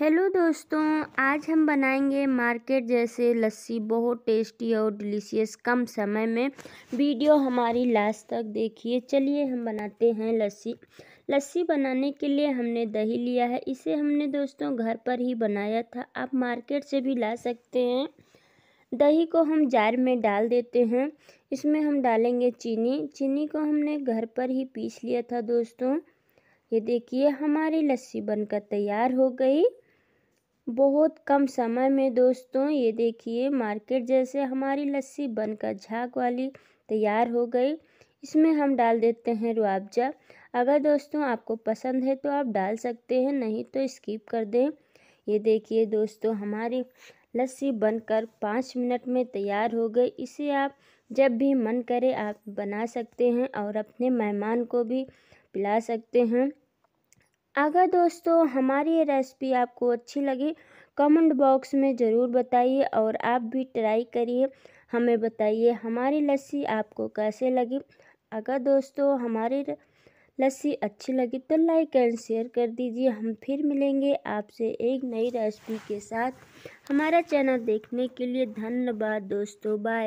hello दोस्तों आज हम बनाएंगे मार्केट जैसे लस्सी बहुत टेस्टी और डिलीशियस कम समय में वीडियो हमारी लास्ट तक देखिए चलिए हम बनाते हैं लस्सी लस्सी बनाने के लिए हमने दही लिया है इसे हमने दोस्तों घर पर ही बनाया था आप मार्केट से भी ला सकते हैं दही को हम जार में डाल देते हैं इसमें हम डालेंगे चीनी चीनी को हमने घर पर ही पीस लिया था दोस्तों ये देखिए हमारी लस्सी बनकर तैयार हो गई बहुत कम समय में दोस्तों ये देखिए मार्केट जैसे हमारी लस्सी बनकर झाग वाली तैयार हो गई इसमें हम डाल देते हैं रुआबजा अगर दोस्तों आपको पसंद है तो आप डाल सकते हैं नहीं तो स्किप कर दें ये देखिए दोस्तों हमारी लस्सी बनकर पाँच मिनट में तैयार हो गई इसे आप जब भी मन करे आप बना सकते हैं और अपने मेहमान को भी पिला सकते हैं अगर दोस्तों हमारी ये रेसिपी आपको अच्छी लगी कमेंट बॉक्स में ज़रूर बताइए और आप भी ट्राई करिए हमें बताइए हमारी लस्सी आपको कैसे लगी अगर दोस्तों हमारी लस्सी अच्छी लगी तो लाइक एंड शेयर कर दीजिए हम फिर मिलेंगे आपसे एक नई रेसिपी के साथ हमारा चैनल देखने के लिए धन्यवाद दोस्तों बाय